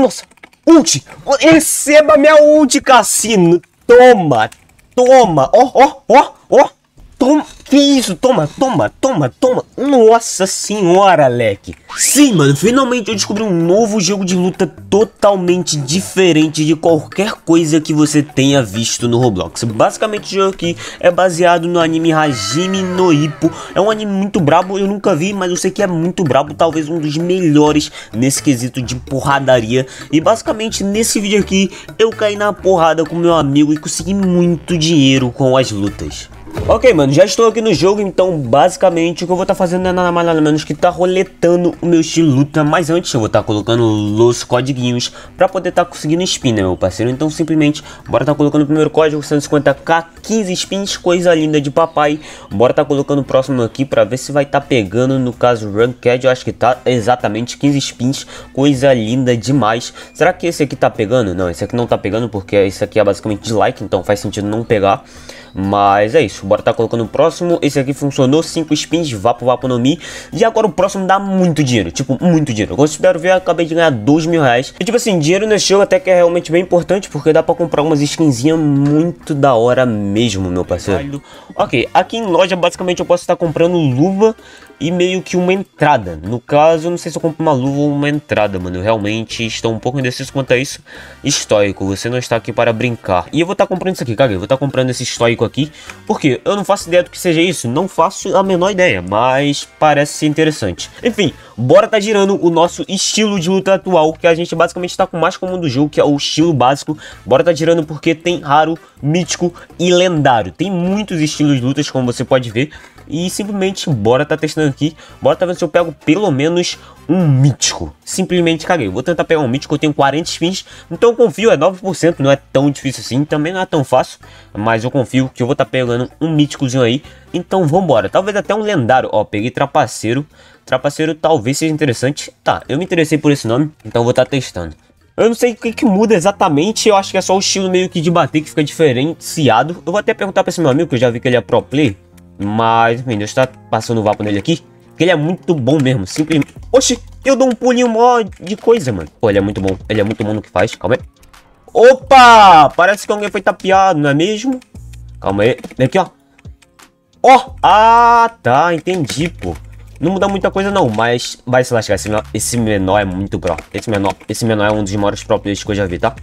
Nossa, ult! Receba minha ult, Cassino! Toma! Toma! Ó, ó, ó, ó! Toma, que isso? Toma, toma, toma, toma. Nossa senhora, Alec. Sim, mano, finalmente eu descobri um novo jogo de luta totalmente diferente de qualquer coisa que você tenha visto no Roblox. Basicamente, o jogo aqui é baseado no anime Hajime no Ippo. É um anime muito brabo, eu nunca vi, mas eu sei que é muito brabo. Talvez um dos melhores nesse quesito de porradaria. E basicamente, nesse vídeo aqui, eu caí na porrada com meu amigo e consegui muito dinheiro com as lutas. Ok, mano, já estou aqui no jogo, então basicamente o que eu vou estar tá fazendo é nada mais nada menos que tá roletando o meu estilo luta, mas antes eu vou estar tá colocando os codiguinhos para poder estar tá conseguindo spin, né, meu parceiro? Então simplesmente, bora estar tá colocando o primeiro código, 150k, 15 spins, coisa linda de papai. Bora estar tá colocando o próximo aqui para ver se vai estar tá pegando, no caso Ranked, eu acho que tá exatamente 15 spins, coisa linda demais. Será que esse aqui tá pegando? Não, esse aqui não tá pegando porque esse aqui é basicamente dislike, então faz sentido não pegar. Mas é isso, bora tá colocando o próximo. Esse aqui funcionou, 5 spins, vapo, vapo no Mi. E agora o próximo dá muito dinheiro, tipo, muito dinheiro. Como vocês puderam ver, eu acabei de ganhar 2 mil reais. E tipo assim, dinheiro no show até que é realmente bem importante, porque dá pra comprar umas skinzinhas muito da hora mesmo, meu parceiro. Ok, aqui em loja, basicamente, eu posso estar comprando luva e meio que uma entrada. No caso, eu não sei se eu compro uma luva ou uma entrada, mano. Eu realmente estou um pouco indeciso quanto a isso. Estoico, você não está aqui para brincar. E eu vou estar comprando isso aqui, cara. Eu vou estar comprando esse estoico aqui, porque eu não faço ideia do que seja isso, não faço a menor ideia, mas parece ser interessante. Enfim, bora tá girando o nosso estilo de luta atual, que a gente basicamente tá com mais comum do jogo, que é o estilo básico. Bora tá girando porque tem raro, mítico e lendário. Tem muitos estilos de lutas, como você pode ver, e simplesmente bora tá testando aqui, bora tá vendo se eu pego pelo menos um mítico. Simplesmente caguei. Vou tentar pegar um mítico, eu tenho 40 spins, então eu confio, é 9%, não é tão difícil assim, também não é tão fácil, mas eu confio que eu vou tá pegando um míticozinho aí, então vambora. Talvez até um lendário, ó, peguei trapaceiro, trapaceiro talvez seja interessante. Tá, eu me interessei por esse nome, então vou tá testando. Eu não sei o que, que, muda exatamente, eu acho que é só o estilo meio que de bater que fica diferenciado. Eu vou até perguntar pra esse meu amigo, que eu já vi que ele é pro player. Mas, enfim, deixa eu estar passando o vapo nele aqui. Porque ele é muito bom mesmo, simplesmente... Oxi, eu dou um pulinho mó de coisa, mano. Pô, ele é muito bom. Ele é muito bom no que faz. Calma aí. Opa! Parece que alguém foi tapeado, não é mesmo? Calma aí. Vem aqui, ó. Ó! Oh! Ah, tá. Entendi, pô. Não muda muita coisa, não. Mas vai se lascar. Esse menor, esse menor é muito bom. Esse menor, esse menor é um dos maiores próprios que eu já vi, tá?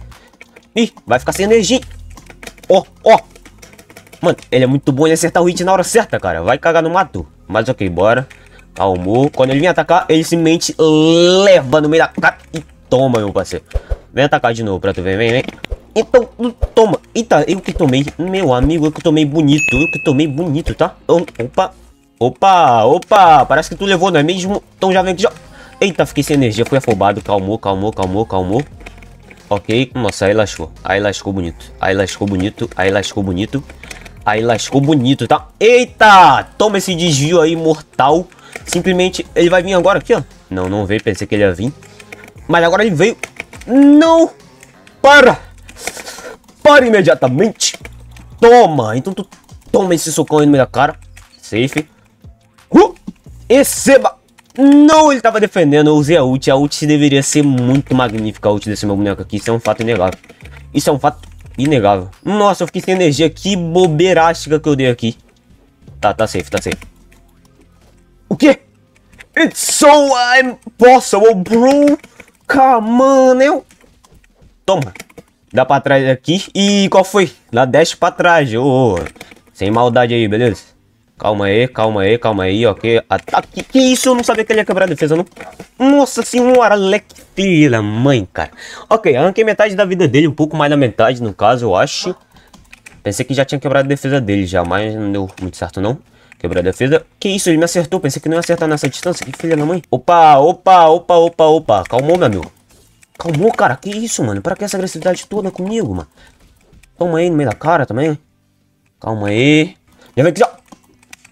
Ih, vai ficar sem energia. Ó, oh, ó. Oh. Mano, ele é muito bom de acertar o hit na hora certa, cara. Vai cagar no mato. Mas ok, bora. Calmou. Quando ele vem atacar, ele simplesmente leva no meio da cara e toma, meu parceiro. Vem atacar de novo pra tu ver, vem, vem. Então, hum, toma. Eita, eu que tomei. Meu amigo, eu que tomei bonito. Eu que tomei bonito, tá? Hum, opa. Opa, opa. Parece que tu levou, não é mesmo? Então já vem aqui, já. Eita, fiquei sem energia. Fui afobado. Calmou, calmou, calmou, calmou. Ok. Nossa, aí lascou. Aí lascou bonito. Aí lascou bonito. Aí lascou bonito. Aí lascou bonito, tá? Eita! Toma esse desvio aí, mortal. Simplesmente, ele vai vir agora aqui, ó. Não, não veio, pensei que ele ia vir. Mas agora ele veio. Não! Para! Para imediatamente! Toma! Então tu toma esse socão aí no meio da cara. Safe. Uh! Receba! Não, ele tava defendendo, eu usei a ult. A ult deveria ser muito magnífica, a ult desse meu boneco aqui. Isso é um fato inegável. Isso é um fato Inegável. Nossa, eu fiquei sem energia. Que boberástica que eu dei aqui. Tá, tá safe, tá safe. O quê? It's so impossible, bro. Come on, eu... Toma. Dá pra trás aqui. E qual foi? Dá 10 pra trás. oh, sem maldade aí, beleza? Calma aí, calma aí, calma aí, ok. Ataque. Que isso? Eu não sabia que ele ia quebrar a defesa, não. Nossa senhora, leque filha, mãe, cara. Ok, arranquei metade da vida dele, um pouco mais da metade, no caso, eu acho. Pensei que já tinha quebrado a defesa dele já, mas não deu muito certo, não. Quebrar a defesa. Que isso, ele me acertou. Pensei que não ia acertar nessa distância. Que filha da mãe. Opa, opa, opa, opa, opa. Calmou, meu amigo. Calmou, cara. Que isso, mano. Pra que essa agressividade toda comigo, mano? Toma aí no meio da cara também. Calma aí. Já vem aqui, ó.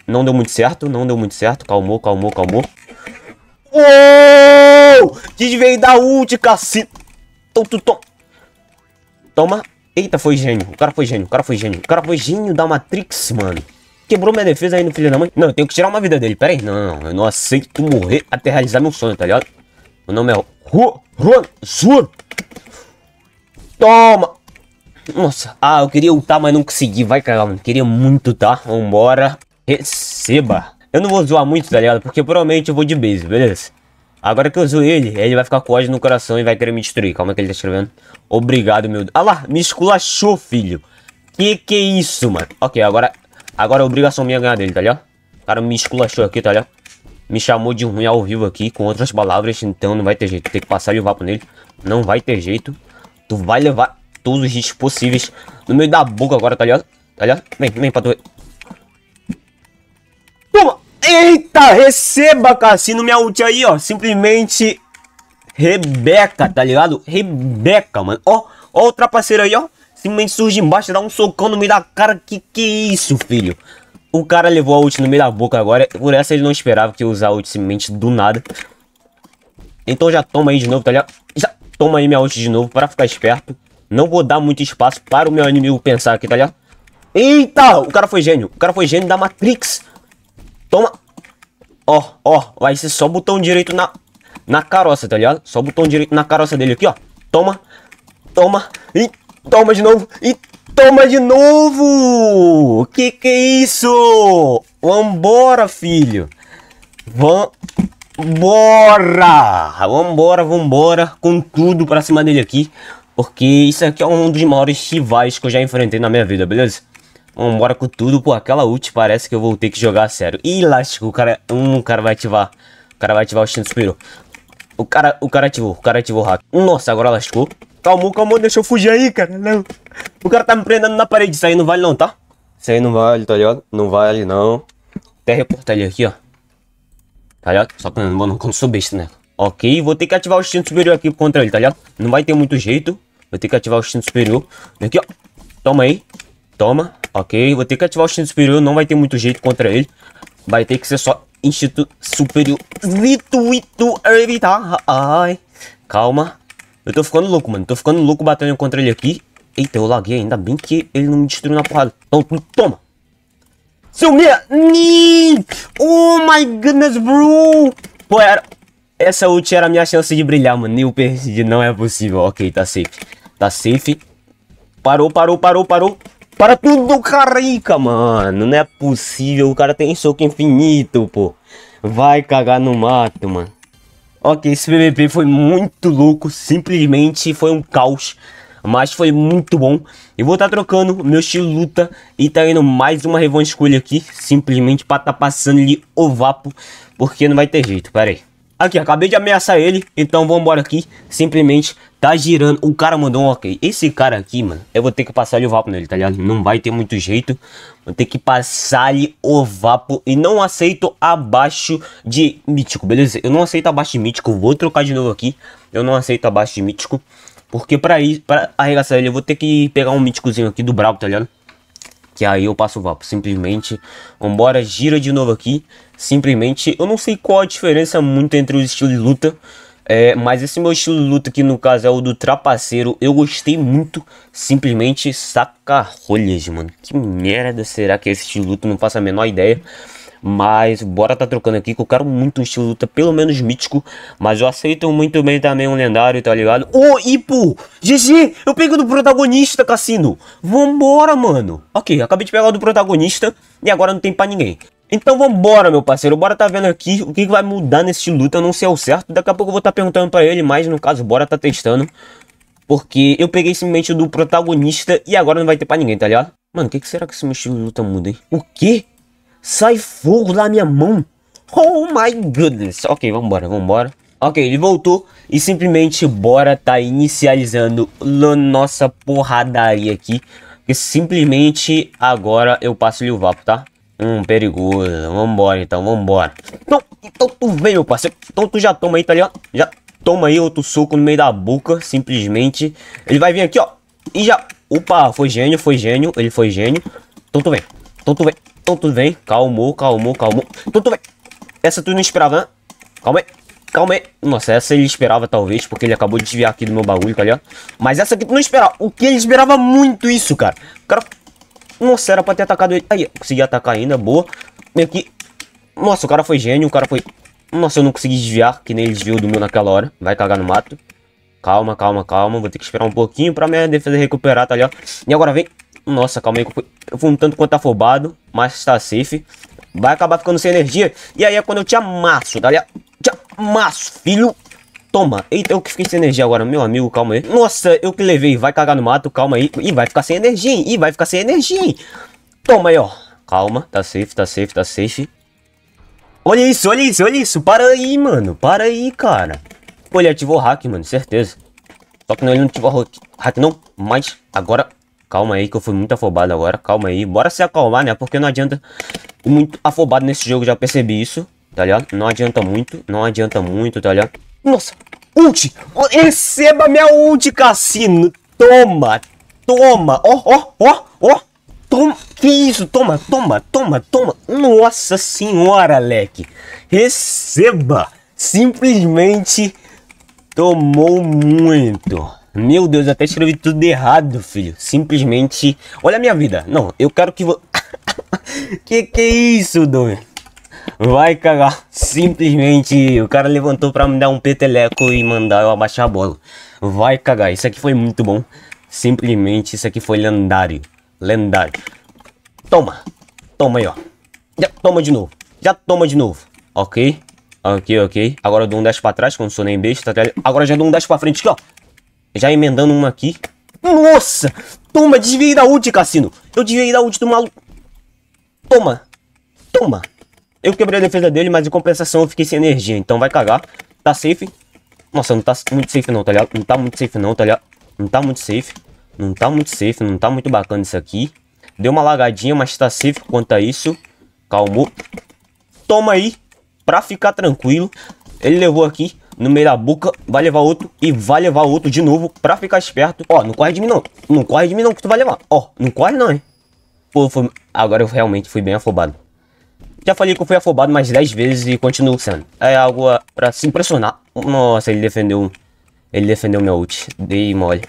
Não deu muito certo, não deu muito certo. Calmou, calmou, calmou. Uou! veio da ult, cacete. Toma. Eita, foi gênio. O cara foi gênio, o cara foi gênio. O cara foi gênio da Matrix, mano. Quebrou minha defesa aí no filho da mãe. Não, eu tenho que tirar uma vida dele. Pera aí. Não, eu não aceito morrer até realizar meu sonho, tá ligado? O nome é Ru Ron Zur. Toma. Nossa. Ah, eu queria ultar, mas não consegui. Vai cagar, mano. Queria muito, tá? Vambora. Receba. Eu não vou zoar muito, tá ligado? Porque provavelmente eu vou de base, beleza? Agora que eu zoei ele, ele vai ficar com ódio no coração e vai querer me destruir. Calma que ele tá escrevendo. Obrigado, meu... Ah lá, me esculachou, filho. Que que é isso, mano? Ok, agora... Agora é obrigação minha ganhar dele, tá ligado? O cara me esculachou aqui, tá ligado? Me chamou de ruim ao vivo aqui, com outras palavras. Então não vai ter jeito. Tem que passar e o vapo nele. Não vai ter jeito. Tu vai levar todos os hits possíveis no meio da boca agora, tá ligado? Tá ligado? Vem, vem pra tu... Eita, receba, Cassino, minha ult aí, ó. Simplesmente Rebeca, tá ligado? Rebeca, mano. Ó, ó o trapaceiro aí, ó. Simplesmente surge embaixo, dá um socão no meio da cara. Que que é isso, filho? O cara levou a ult no meio da boca agora. Por essa ele não esperava que ia usar a ult simplesmente do nada. Então já toma aí de novo, tá ligado? Já toma aí minha ult de novo pra ficar esperto. Não vou dar muito espaço para o meu inimigo pensar aqui, tá ligado? Eita, o cara foi gênio. O cara foi gênio da Matrix. Toma. Ó, ó. Vai ser só botão direito na, na caroça, tá ligado? Só botão direito na caroça dele aqui, ó. Toma. Toma. E toma de novo. E toma de novo. Que que é isso? Vambora, filho. Vambora. Vambora, vambora. Com tudo pra cima dele aqui. Porque isso aqui é um dos maiores rivais que eu já enfrentei na minha vida, beleza? Vambora com tudo, pô, aquela ult parece que eu vou ter que jogar a sério. Ih, elástico, o cara, um cara vai ativar. O cara vai ativar o Shin Spiro. O cara, o cara ativou, o cara ativou o hack. Nossa, agora lascou. Calmou, calmou, deixa eu fugir aí, cara. Não. O cara tá me prendendo na parede, isso aí não vale não, tá? Isso aí não vale, tá ligado? Não vale não. Até reportar ele aqui, ó. Tá ligado? Só pra mano, quando sou besta, né? Ok, vou ter que ativar o instinto superior aqui contra ele, tá ligado? Não vai ter muito jeito. Vou ter que ativar o instinto superior. Aqui, ó. Toma aí. Toma, ok. Vou ter que ativar o instinto superior, não vai ter muito jeito contra ele. Vai ter que ser só instinto superior. Ai, calma. Eu tô ficando louco, mano. Tô ficando louco batendo contra ele aqui. Eita, eu laguei. Ainda bem que ele não me destruiu na porrada. Então, toma. Seu meia. Oh my goodness, bro. Pô, era... Essa ult era a minha chance de brilhar, mano. E eu perdi. Não é possível. Ok, tá safe. Tá safe. Parou, parou, parou, parou. Para tudo Carica, é mano. Não é possível. O cara tem soco infinito, pô. Vai cagar no mato, mano. Ok, esse BBB foi muito louco. Simplesmente foi um caos. Mas foi muito bom. Eu vou estar tá trocando meu estilo luta. E tá indo mais uma revanche Escolha aqui. Simplesmente pra tá passando ali o vapo. Porque não vai ter jeito, pera aí. Aqui, acabei de ameaçar ele, então vambora aqui, simplesmente Tá girando. O cara mandou um ok. Esse cara aqui, mano, eu vou ter que passar o vapo nele, tá ligado? Não vai ter muito jeito. Vou ter que passar o vapo. E não aceito abaixo de mítico, beleza? Eu não aceito abaixo de mítico. Vou trocar de novo aqui. Eu não aceito abaixo de mítico. Porque pra, ir, pra arregaçar ele, eu vou ter que pegar um míticozinho aqui do brabo, tá ligado? Que aí eu passo o vapo, simplesmente. Vambora, gira de novo aqui. Simplesmente, eu não sei qual a diferença muito entre os estilos de luta. É, mas esse meu estilo de luta aqui, no caso, é o do trapaceiro. Eu gostei muito. Simplesmente saca rolhas, mano. Que merda será que é esse estilo de luta? Não faço a menor ideia. Mas bora tá trocando aqui, que eu quero muito um estilo de luta, pelo menos mítico. Mas eu aceito muito bem também um lendário, tá ligado? Ô, oh, Ipo! GG! Eu pego do protagonista, Cassino! Vambora, mano! Ok, acabei de pegar o do protagonista e agora não tem pra ninguém. Então vambora, meu parceiro. Bora tá vendo aqui o que, vai mudar nesse luta. Eu não sei ao certo. Daqui a pouco eu vou estar tá perguntando pra ele, mas no caso, bora tá testando. Porque eu peguei simplesmente do protagonista e agora não vai ter pra ninguém, tá ligado? Mano, o que, que, será que esse meu estilo de luta muda, hein? O quê? Sai fogo da minha mão? Oh my goodness. Ok, vambora, vambora. Ok, ele voltou e simplesmente bora tá inicializando nossa porradaria aqui. Porque simplesmente agora eu passo-lhe o vapo, tá? Hum, perigoso. Vambora então, vambora. Então, então tu vem, meu parceiro. Então tu já toma aí, tá ligado? Já toma aí outro soco no meio da boca, simplesmente. Ele vai vir aqui, ó. E já. Opa, foi gênio, foi gênio. Ele foi gênio. Então tu vem. Então tu vem. Então tu vem. Calmou, calmou, calmou. Então tu vem. Essa tu não esperava, né? Calma aí. Calma aí. Nossa, essa ele esperava talvez, porque ele acabou de desviar aqui do meu bagulho, tá ligado? Mas essa aqui tu não esperava. O que ele esperava muito isso, cara. O cara nossa, era pra ter atacado ele. Aí, consegui atacar ainda, boa. Meio que... Nossa, o cara foi gênio, o cara foi... Nossa, eu não consegui desviar, que nem ele desviou do meu naquela hora. Vai cagar no mato. Calma, calma, calma. Vou ter que esperar um pouquinho pra minha defesa recuperar, tá ali, ó. E agora vem... Nossa, calma aí. Eu fui um tanto quanto afobado, mas tá safe. Vai acabar ficando sem energia. E aí é quando eu te amasso, tá ali, ó. Te amasso, filho Toma. Eita, eu que fiquei sem energia agora, meu amigo, calma aí. Nossa, eu que levei. Vai cagar no mato, calma aí. Ih, vai ficar sem energia, hein? Ih, vai ficar sem energia, hein? Toma aí, ó. Calma, tá safe, tá safe, tá safe. Olha isso, olha isso, olha isso. Para aí, mano. Para aí, cara. Pô, ele ativou o hack, mano, certeza. Só que não, ele não ativou hack não. Mas agora... Calma aí, que eu fui muito afobado agora. Calma aí. Bora se acalmar, né? Porque não adianta... Muito afobado nesse jogo, já percebi isso. Tá ligado? Não adianta muito. Não adianta muito, tá ligado? Nossa, Ult! Receba minha ult, Cassino! Toma! Toma! Ó, ó, ó, ó! Toma! Que isso? Toma, toma, toma, toma! Nossa senhora, leque! Receba! Simplesmente tomou muito. Meu Deus, até escrevi tudo errado, filho. Simplesmente... Olha a minha vida. Não, eu quero que... Vo... que que é isso, Dom? Vai cagar. Simplesmente o cara levantou pra me dar um peteleco e mandar eu abaixar a bola. Vai cagar. Isso aqui foi muito bom. Simplesmente isso aqui foi lendário. Lendário. Toma. Toma aí, ó. Já toma de novo. Já toma de novo. Ok. Ok, ok. Agora eu dou um 10 pra trás, quando sou nem besta. Tá Agora já dou um 10 pra frente aqui, ó. Já emendando uma aqui. Nossa! Toma, desviei da ult, Cassino. Eu desviei da ult do maluco. Toma. Toma. Eu quebrei a defesa dele, mas em compensação eu fiquei sem energia. Então vai cagar. Tá safe. Nossa, não tá muito safe não, tá ligado? Não tá muito safe não, tá ligado? Não tá muito safe. Não tá muito safe, não tá muito bacana isso aqui. Deu uma lagadinha, mas tá safe quanto a isso. Calmou. Toma aí, pra ficar tranquilo. Ele levou aqui no meio da boca, vai levar outro e vai levar outro de novo pra ficar esperto. Ó, não corre de mim não, não corre de mim não que tu vai levar. Ó, não corre não, hein. Pô, foi... agora eu realmente fui bem afobado. Já falei que eu fui afobado mais 10 vezes e continuo sendo. É algo pra se impressionar. Nossa, ele defendeu. Ele defendeu meu ult. Dei mole.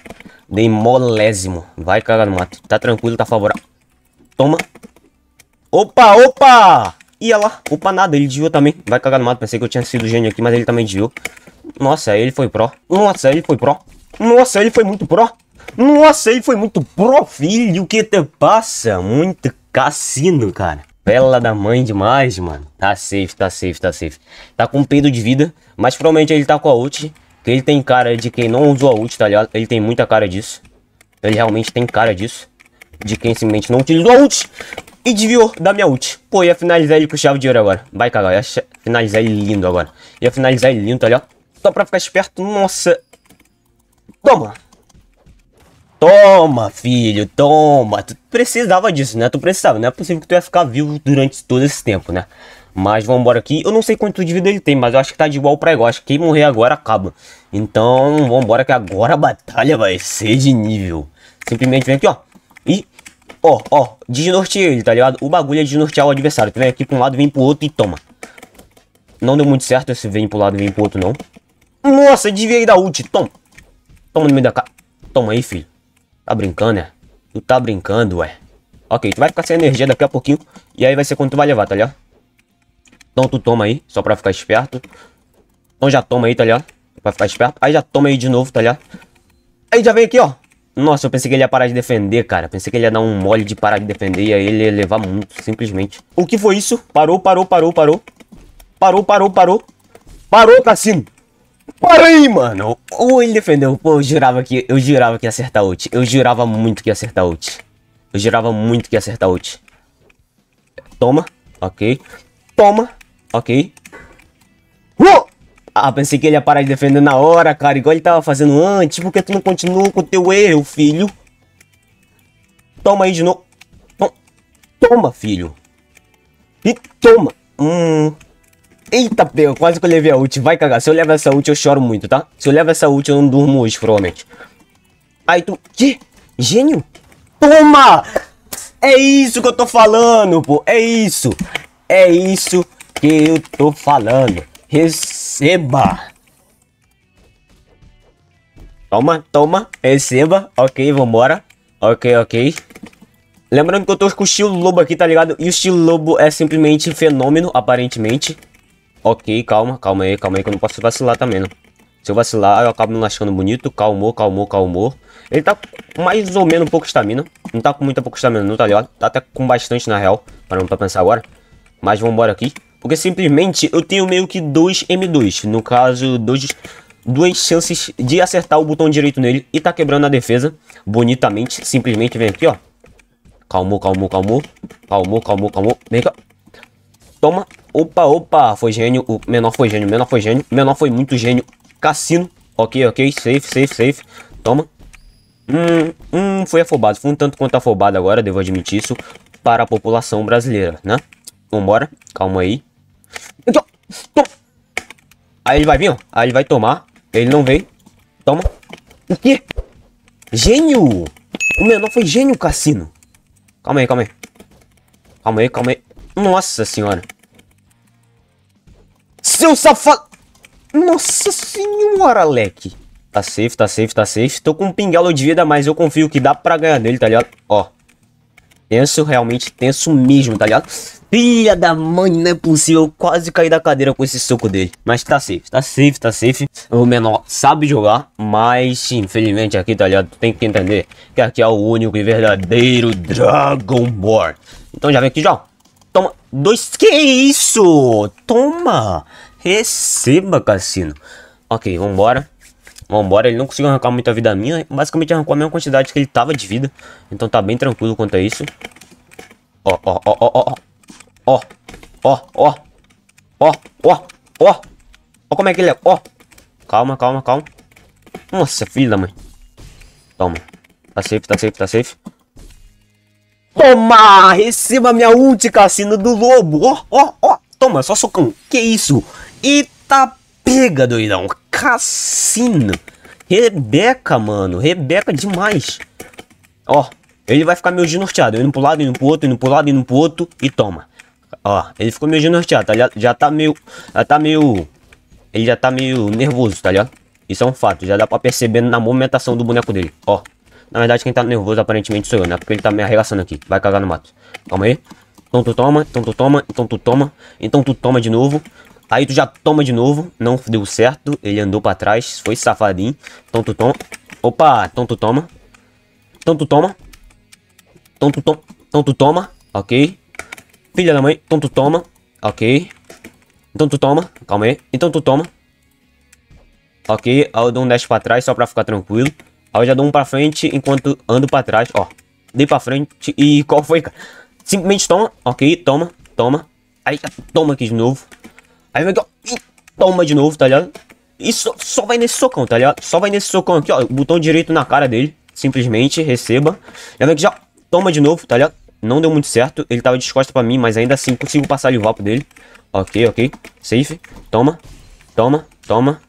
Dei molésimo. Vai cagar no mato. Tá tranquilo, tá favorável. Toma. Opa, opa! Ia lá. Opa, nada. Ele desviou também. Vai cagar no mato. Pensei que eu tinha sido gênio aqui, mas ele também desviou. Nossa, ele foi pró. Nossa, ele foi pró. Nossa, ele foi muito pró. Nossa, ele foi muito pró, filho. O que te passa? Muito cassino, cara. Vela da mãe demais, mano. Tá safe, tá safe, tá safe. Tá com um peido de vida, mas provavelmente ele tá com a ult. Que ele tem cara de quem não usou a ult, tá ligado? Ele tem muita cara disso. Ele realmente tem cara disso. De quem simplesmente não utilizou a ult e desviou da minha ult. Pô, ia finalizar ele com chave de ouro agora. Vai cagar, ia finalizar ele lindo agora. Ia finalizar ele lindo, tá ligado? Só pra ficar esperto, nossa. Toma! Toma, filho, toma. Tu precisava disso, né? Tu precisava. Não é possível que tu ia ficar vivo durante todo esse tempo, né? Mas vamos embora aqui. Eu não sei quanto de vida ele tem, mas eu acho que tá de igual pra igual. Acho que quem morrer agora acaba. Então, vamos embora que agora a batalha vai ser de nível. Simplesmente vem aqui, ó. E ó, ó, oh, desnorteia ele, tá ligado? O bagulho é desnortear o adversário. Tu vem aqui pra um lado, vem pro outro e toma. Não deu muito certo esse vem pro lado, vem pro outro, não. Nossa, ir da ult. Toma. Toma no meio da cara. Toma aí, filho. Tá brincando, né? Tu tá brincando, ué. Ok, tu vai ficar sem energia daqui a pouquinho. E aí vai ser quando tu vai levar, tá ligado? Então tu toma aí, só pra ficar esperto. Então já toma aí, tá ligado? Pra ficar esperto. Aí já toma aí de novo, tá ligado? Aí já vem aqui, ó. Nossa, eu pensei que ele ia parar de defender, cara. Pensei que ele ia dar um mole de parar de defender e aí ele ia levar muito, simplesmente. O que foi isso? Parou, parou, parou, parou. Parou, parou, parou. Parou, Cassino. Para aí, mano. Ou ele defendeu. Pô, eu jurava que eu jurava que ia acertar ult. Eu jurava muito que ia acertar ult. Eu jurava muito que ia acertar ult. Toma. Ok. Toma. Ok. Uh! Ah, pensei que ele ia parar de defender na hora, cara. Igual ele tava fazendo antes. Por que tu não continua com o teu erro, filho? Toma aí de novo. Toma, filho. E toma. Hum. Eita, pega, quase que eu levei a ult. Vai cagar. Se eu levo essa ult, eu choro muito, tá? Se eu levo essa ult, eu não durmo hoje, provavelmente. Aí tu... Que? Gênio? Toma! É isso que eu tô falando, pô. É isso. É isso que eu tô falando. Receba. Toma, toma. Receba. Ok, vambora. Ok, ok. Lembrando que eu tô com o estilo lobo aqui, tá ligado? E o estilo lobo é simplesmente fenômeno, aparentemente. Ok, calma, calma aí, calma aí, que eu não posso vacilar também, não. Se eu vacilar, eu acabo me lascando bonito. Calmou, calmou, calmou. Ele tá mais ou menos pouco estamina. Não tá com muita pouco estamina, não, tá ligado? Tá até com bastante, na real, para não pra pensar agora. Mas vambora aqui. Porque simplesmente eu tenho meio que dois M2. No caso, dois, duas chances de acertar o botão direito nele e tá quebrando a defesa bonitamente. Simplesmente vem aqui, ó. Calmou, calmou, calmou. Calmou, calmou, calmou. Vem cá. Toma. Opa, opa, foi gênio. O menor foi gênio, menor foi gênio. Menor foi muito gênio. Cassino. Ok, ok, safe, safe, safe. Toma. Hum, hum, foi afobado. Foi um tanto quanto afobado agora, devo admitir isso, para a população brasileira, né? Vambora, calma aí. Então, aí ele vai vir, ó. Aí ele vai tomar. Ele não veio. Toma. O quê? Gênio! O menor foi gênio, Cassino. Calma aí, calma aí. Calma aí, calma aí. Nossa senhora seu safado! Nossa senhora, leque. Tá safe, tá safe, tá safe. Tô com um pingalo de vida, mas eu confio que dá pra ganhar dele, tá ligado? Ó. Tenso, realmente tenso mesmo, tá ligado? Filha da mãe, não é possível. Eu quase caí da cadeira com esse soco dele. Mas tá safe, tá safe, tá safe. O menor sabe jogar, mas infelizmente aqui, tá ligado? Tem que entender que aqui é o único e verdadeiro Dragonborn. Então já vem aqui, já. Toma. Dois. Que isso? Toma. Receba, Cassino. Ok, vambora. Vambora, ele não conseguiu arrancar muita vida minha. Basicamente arrancou a mesma quantidade que ele tava de vida. Então tá bem tranquilo quanto a isso. Ó, ó, ó, ó, ó. Ó, ó, ó. Ó, ó, ó. Ó como é que ele é. Ó. Calma, calma, calma. Nossa, filho da mãe. Toma. Tá safe, tá safe, tá safe. Toma! Receba minha ult, Cassino do Lobo. Ó, ó, ó. Toma, só socão. Que isso? pega doidão. Cassino. Rebeca, mano. Rebeca demais. Ó, ele vai ficar meio desnorteado. Indo pro lado, indo pro outro, indo pro lado, indo pro outro. E toma. Ó, ele ficou meio desnorteado, tá Já tá meio... Já tá meio... Ele já tá meio nervoso, tá ligado? Isso é um fato. Já dá pra perceber na movimentação do boneco dele. Ó. Na verdade, quem tá nervoso aparentemente sou eu, né? Porque ele tá me arregaçando aqui. Vai cagar no mato. Calma aí. Então tu toma, então tu toma, então tu toma, então tu toma de novo. Tá, aí tu já toma de novo. Não deu certo. Ele andou pra trás. Foi safadinho. Então tu toma. Opa, então tu toma. Então tu toma. Então tu, to então tu toma. Ok. Filha da mãe. Então tu toma. Ok. Então tu toma. Calma aí. Então tu toma. Ok. Aí eu dou um dash pra trás só pra ficar tranquilo. Aí eu já dou um pra frente enquanto ando pra trás. Ó. Dei pra frente. E qual foi, cara? Simplesmente toma. Ok. Toma. Toma. Aí toma aqui de novo. Aí vem aqui, ó. E toma de novo, tá ligado? E só, só vai nesse socão, tá ligado? Só vai nesse socão aqui, ó. Botão direito na cara dele. Simplesmente, receba. Já vem aqui, já toma de novo, tá ligado? Não deu muito certo. Ele tava de costas pra mim, mas ainda assim consigo passar ali o vapo dele. Ok, ok. Safe. Toma. Toma. Toma.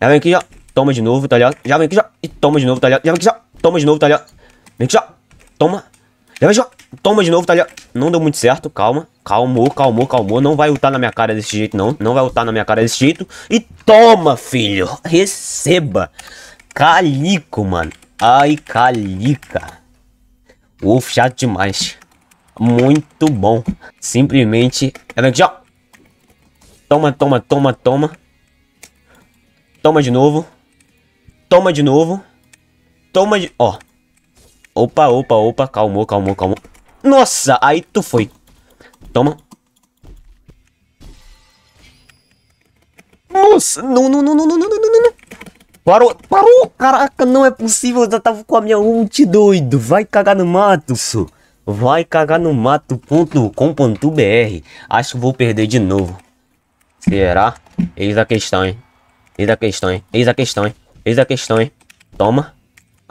Já vem aqui, já. Toma de novo, tá ligado? Já vem aqui, já. E toma de novo, tá ligado? Já vem aqui, já. Toma de novo, tá ligado? Vem aqui, já. Toma. Já vem aqui, já. Toma de novo, tá ali. Não deu muito certo, calma. Calmou, calmou, calmou. Não vai lutar na minha cara desse jeito, não. Não vai lutar na minha cara desse jeito. E toma, filho. Receba. Calico, mano. Ai, calica. Wolf chato demais. Muito bom. Simplesmente... É toma, toma, toma, toma. Toma de novo. Toma de novo. Toma de... Ó. Opa, opa, opa. Calmou, calmou, calmou. Nossa, aí tu foi. Toma. Nossa, não, não, não, não, não, não, não, não. Parou, parou. Caraca, não é possível. Eu já tava com a minha ult, doido. Vai cagar no mato, su. Vai cagar no mato.com.br. Acho que vou perder de novo. Será? Eis a questão, hein? Eis a questão, hein? Eis a questão, hein? Eis a questão, hein? Toma.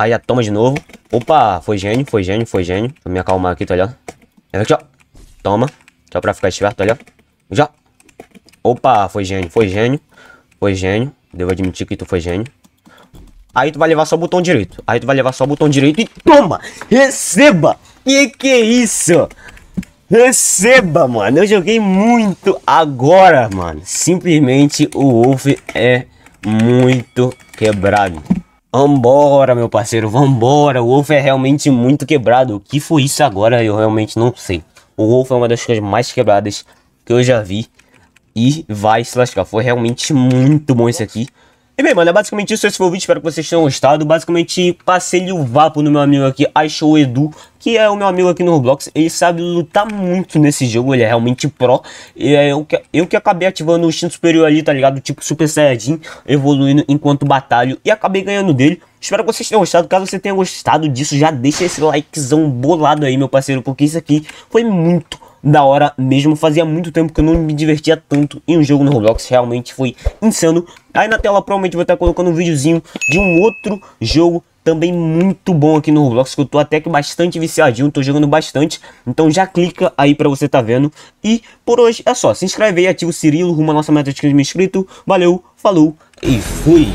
Aí já toma de novo. Opa, foi gênio, foi gênio, foi gênio. Deixa eu me acalmar aqui, tá ligado? É aqui, ó. Toma. Só pra ficar esperto, tá ligado? Já. Opa, foi gênio, foi gênio. Foi gênio. Devo admitir que tu foi gênio. Aí tu vai levar só o botão direito. Aí tu vai levar só o botão direito e toma! Receba! Que que é isso? Receba, mano. Eu joguei muito agora, mano. Simplesmente o Wolf é muito quebrado. Vambora, meu parceiro, vambora. O Wolf é realmente muito quebrado. O que foi isso agora? Eu realmente não sei. O Wolf é uma das coisas mais quebradas que eu já vi. E vai se lascar. Foi realmente muito bom isso aqui. E bem, mano, é basicamente isso. Esse foi o vídeo. Espero que vocês tenham gostado. Basicamente, passei o vapo no meu amigo aqui, Aishou Edu, que é o meu amigo aqui no Roblox. Ele sabe lutar muito nesse jogo. Ele é realmente pró. E é eu que, eu que acabei ativando o instinto superior ali, tá ligado? Tipo Super Saiyajin, evoluindo enquanto batalho. E acabei ganhando dele. Espero que vocês tenham gostado. Caso você tenha gostado disso, já deixa esse likezão bolado aí, meu parceiro. Porque isso aqui foi muito da hora mesmo. Fazia muito tempo que eu não me divertia tanto em um jogo no Roblox. Realmente foi insano. Aí na tela provavelmente vou estar colocando um videozinho de um outro jogo também muito bom aqui no Roblox, que eu tô até que bastante viciadinho, tô jogando bastante, então já clica aí pra você tá vendo. E por hoje é só, se inscreve aí, ativa o Cirilo, rumo à nossa meta de 15 mil inscritos, valeu, falou e fui!